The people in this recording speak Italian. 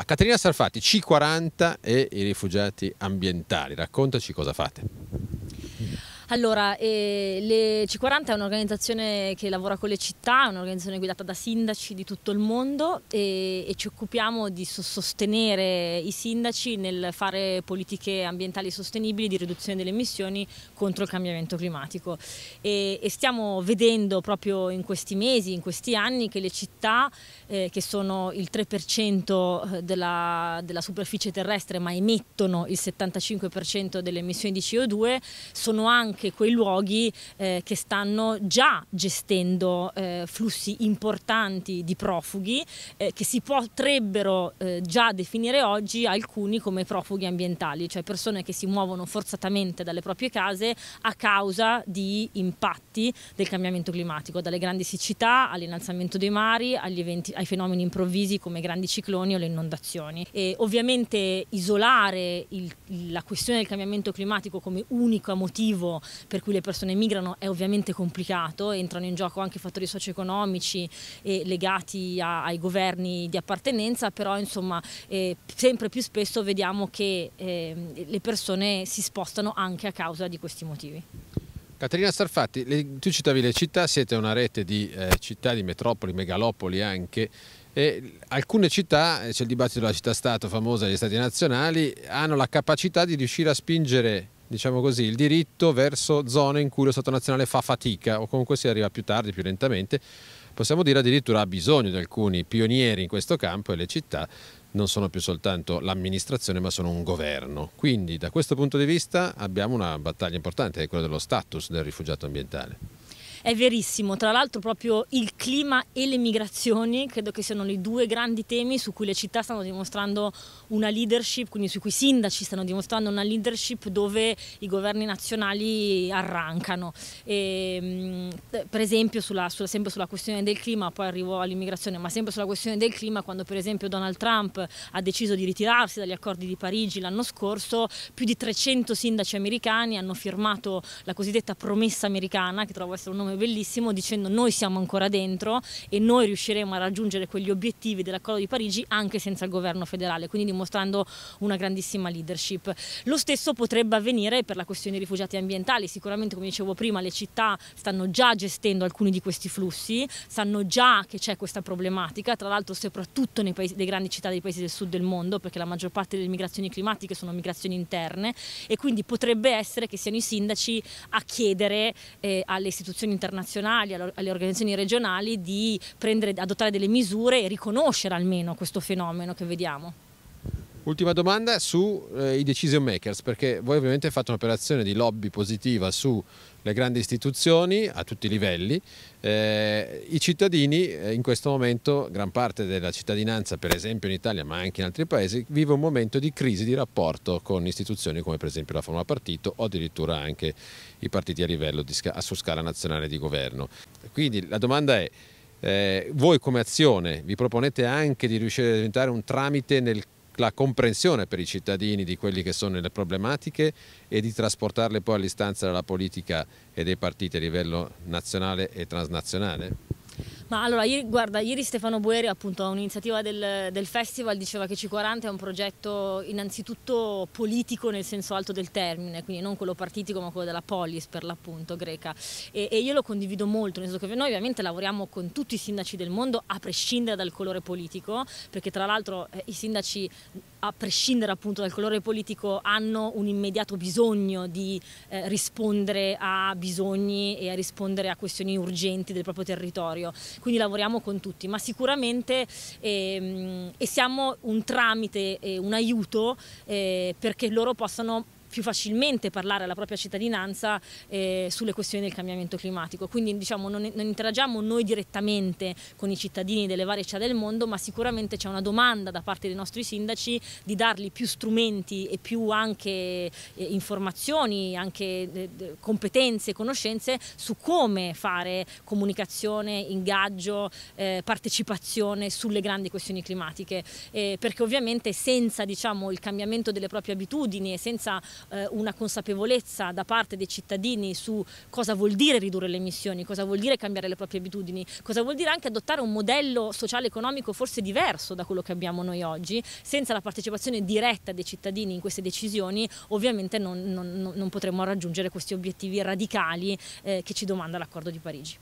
A Caterina Sarfatti, C40 e i rifugiati ambientali. Raccontaci cosa fate. Allora, eh, le C40 è un'organizzazione che lavora con le città, è un'organizzazione guidata da sindaci di tutto il mondo e, e ci occupiamo di so sostenere i sindaci nel fare politiche ambientali sostenibili di riduzione delle emissioni contro il cambiamento climatico. E, e stiamo vedendo proprio in questi mesi, in questi anni, che le città, eh, che sono il 3% eh, della, della superficie terrestre ma emettono il 75% delle emissioni di CO2, sono anche anche quei luoghi eh, che stanno già gestendo eh, flussi importanti di profughi eh, che si potrebbero eh, già definire oggi alcuni come profughi ambientali, cioè persone che si muovono forzatamente dalle proprie case a causa di impatti del cambiamento climatico, dalle grandi siccità all'innalzamento dei mari, eventi, ai fenomeni improvvisi come grandi cicloni o le inondazioni. E ovviamente isolare il, la questione del cambiamento climatico come unico motivo per cui le persone migrano è ovviamente complicato, entrano in gioco anche fattori socio-economici legati a, ai governi di appartenenza, però insomma eh, sempre più spesso vediamo che eh, le persone si spostano anche a causa di questi motivi. Caterina Starfatti, le, tu citavi le città, siete una rete di eh, città, di metropoli, megalopoli anche, e alcune città, eh, c'è il dibattito della città-stato famosa degli stati nazionali, hanno la capacità di riuscire a spingere diciamo così, il diritto verso zone in cui lo Stato nazionale fa fatica o comunque si arriva più tardi, più lentamente, possiamo dire addirittura ha bisogno di alcuni pionieri in questo campo e le città non sono più soltanto l'amministrazione ma sono un governo. Quindi da questo punto di vista abbiamo una battaglia importante, è quella dello status del rifugiato ambientale. È verissimo, tra l'altro proprio il clima e le migrazioni credo che siano i due grandi temi su cui le città stanno dimostrando una leadership, quindi su cui i sindaci stanno dimostrando una leadership dove i governi nazionali arrancano. E, ehm, per esempio sulla, sulla, sempre sulla questione del clima, poi arrivo all'immigrazione, ma sempre sulla questione del clima, quando per esempio Donald Trump ha deciso di ritirarsi dagli accordi di Parigi l'anno scorso, più di 300 sindaci americani hanno firmato la cosiddetta promessa americana, che trovo essere un nome nome bellissimo dicendo noi siamo ancora dentro e noi riusciremo a raggiungere quegli obiettivi dell'accordo di Parigi anche senza il governo federale, quindi dimostrando una grandissima leadership. Lo stesso potrebbe avvenire per la questione dei rifugiati ambientali, sicuramente come dicevo prima le città stanno già gestendo alcuni di questi flussi, sanno già che c'è questa problematica, tra l'altro soprattutto nei paesi, grandi città dei paesi del sud del mondo, perché la maggior parte delle migrazioni climatiche sono migrazioni interne e quindi potrebbe essere che siano i sindaci a chiedere eh, alle istituzioni internazionali, alle organizzazioni regionali di prendere, adottare delle misure e riconoscere almeno questo fenomeno che vediamo. Ultima domanda sui eh, decision makers, perché voi ovviamente fate un'operazione di lobby positiva sulle grandi istituzioni a tutti i livelli. Eh, I cittadini eh, in questo momento, gran parte della cittadinanza, per esempio in Italia ma anche in altri paesi, vive un momento di crisi di rapporto con istituzioni come per esempio la Formula Partito o addirittura anche i partiti a livello di, a su scala nazionale di governo. Quindi la domanda è... Eh, voi come azione vi proponete anche di riuscire a diventare un tramite nel la comprensione per i cittadini di quelle che sono le problematiche e di trasportarle poi all'istanza della politica e dei partiti a livello nazionale e transnazionale? Ma allora, ieri, guarda, ieri Stefano Bueri, appunto, a un'iniziativa del, del, festival, diceva che C40 è un progetto innanzitutto politico nel senso alto del termine, quindi non quello partitico, ma quello della polis per l'appunto greca. E, e io lo condivido molto, nel senso che noi ovviamente lavoriamo con tutti i sindaci del mondo, a prescindere dal colore politico, perché tra l'altro eh, i sindaci a prescindere appunto dal colore politico, hanno un immediato bisogno di eh, rispondere a bisogni e a rispondere a questioni urgenti del proprio territorio. Quindi lavoriamo con tutti, ma sicuramente ehm, e siamo un tramite, eh, un aiuto eh, perché loro possano più facilmente parlare alla propria cittadinanza eh, sulle questioni del cambiamento climatico. Quindi diciamo, non, non, interagiamo noi direttamente con i cittadini delle varie città del mondo, ma sicuramente c'è una domanda da parte dei nostri sindaci di dargli più strumenti e più anche eh, informazioni, anche eh, competenze, conoscenze su come fare comunicazione, ingaggio, eh, partecipazione sulle grandi questioni climatiche. Eh, perché ovviamente senza diciamo, il cambiamento delle proprie abitudini e senza eh, una consapevolezza da parte dei cittadini su cosa vuol dire ridurre le emissioni, cosa vuol dire cambiare le proprie abitudini, cosa vuol dire anche adottare un modello sociale economico forse diverso da quello che abbiamo noi oggi, senza la partecipazione diretta dei cittadini in queste decisioni ovviamente non, non, non potremo raggiungere questi obiettivi radicali eh, che ci domanda l'accordo di Parigi.